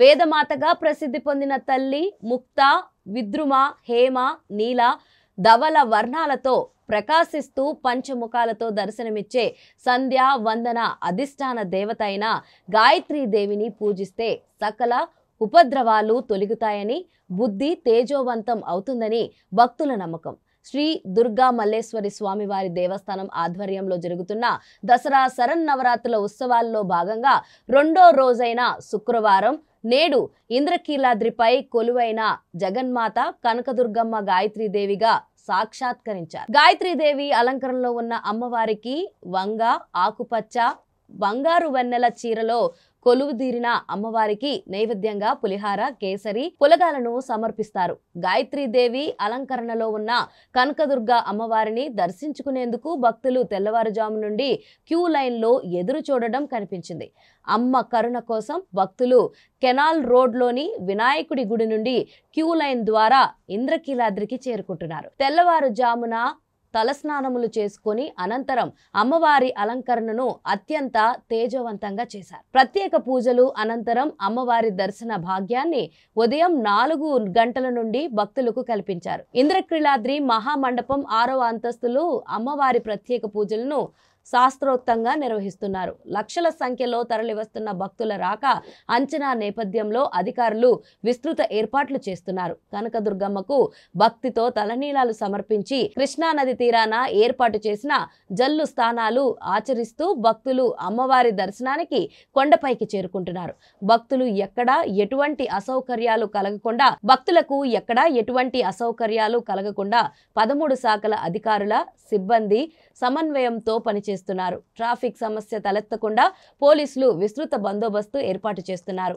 వేదమాతగా ప్రసిద్ధి పొందిన తల్లి ముక్త విద్రుమ హేమ నీల ధవల వర్ణాలతో ప్రకాశిస్తూ పంచముఖాలతో దర్శనమిచ్చే సంధ్య వందన అధిష్టాన దేవత అయిన దేవిని పూజిస్తే సకల ఉపద్రవాలు తొలగుతాయని బుద్ధి తేజోవంతం అవుతుందని భక్తుల నమ్మకం శ్రీ దుర్గా మల్లేశ్వరి స్వామివారి దేవస్థానం ఆధ్వర్యంలో జరుగుతున్న దసరా శరన్నవరాత్రుల ఉత్సవాల్లో భాగంగా రెండో రోజైన శుక్రవారం నేడు ఇంద్రకీలాద్రిపై కొలువైన జగన్మాత కనకదుర్గమ్మ గాయత్రీదేవిగా సాక్షాత్కరించారు గాయత్రీదేవి అలంకరణలో ఉన్న అమ్మవారికి వంగ ఆకుపచ్చ బంగారు వెన్నెల చీరలో కొలువుదీరిన అమ్మవారికి నైవేద్యంగా పులిహార కేసరి పులగాలను సమర్పిస్తారు గాయత్రీదేవి అలంకరణలో ఉన్న కనకదుర్గ అమ్మవారిని దర్శించుకునేందుకు భక్తులు తెల్లవారుజాము నుండి క్యూ లైన్లో ఎదురు చూడడం కనిపించింది అమ్మ కరుణ కోసం భక్తులు కెనాల్ రోడ్లోని వినాయకుడి గుడి నుండి క్యూ లైన్ ద్వారా ఇంద్రకీలాద్రికి చేరుకుంటున్నారు తెల్లవారుజామున తలస్నానములు చేసుకుని అనంతరం అమ్మవారి అలంకరణను అత్యంత తేజవంతంగా చేశారు ప్రత్యేక పూజలు అనంతరం అమ్మవారి దర్శన భాగ్యాన్ని ఉదయం నాలుగు గంటల నుండి భక్తులకు కల్పించారు ఇంద్రక్రీలాద్రి మహామండపం ఆరవ అంతస్తులు అమ్మవారి ప్రత్యేక పూజలను శాస్త్రోక్తంగా నిర్వహిస్తున్నారు లక్షల సంఖ్యలో తరలివస్తున్న భక్తుల రాక అంచనా నేపథ్యంలో అధికారులు విస్తృత ఏర్పాట్లు చేస్తున్నారు కనకదుర్గమ్మకు భక్తితో తలనీలాలు సమర్పించి కృష్ణానది తీరాన ఏర్పాటు చేసిన జల్లు స్థానాలు ఆచరిస్తూ భక్తులు అమ్మవారి దర్శనానికి కొండపైకి చేరుకుంటున్నారు భక్తులు ఎక్కడా ఎటువంటి అసౌకర్యాలు కలగకుండా భక్తులకు ఎక్కడా ఎటువంటి అసౌకర్యాలు కలగకుండా పదమూడు శాఖల అధికారుల సిబ్బంది సమన్వయంతో పనిచేస్తారు చేస్తున్నారు ట్రాఫిక్ సమస్య తలెత్తకుండా పోలీసులు విస్తృత బందోబస్తు ఏర్పాటు చేస్తున్నారు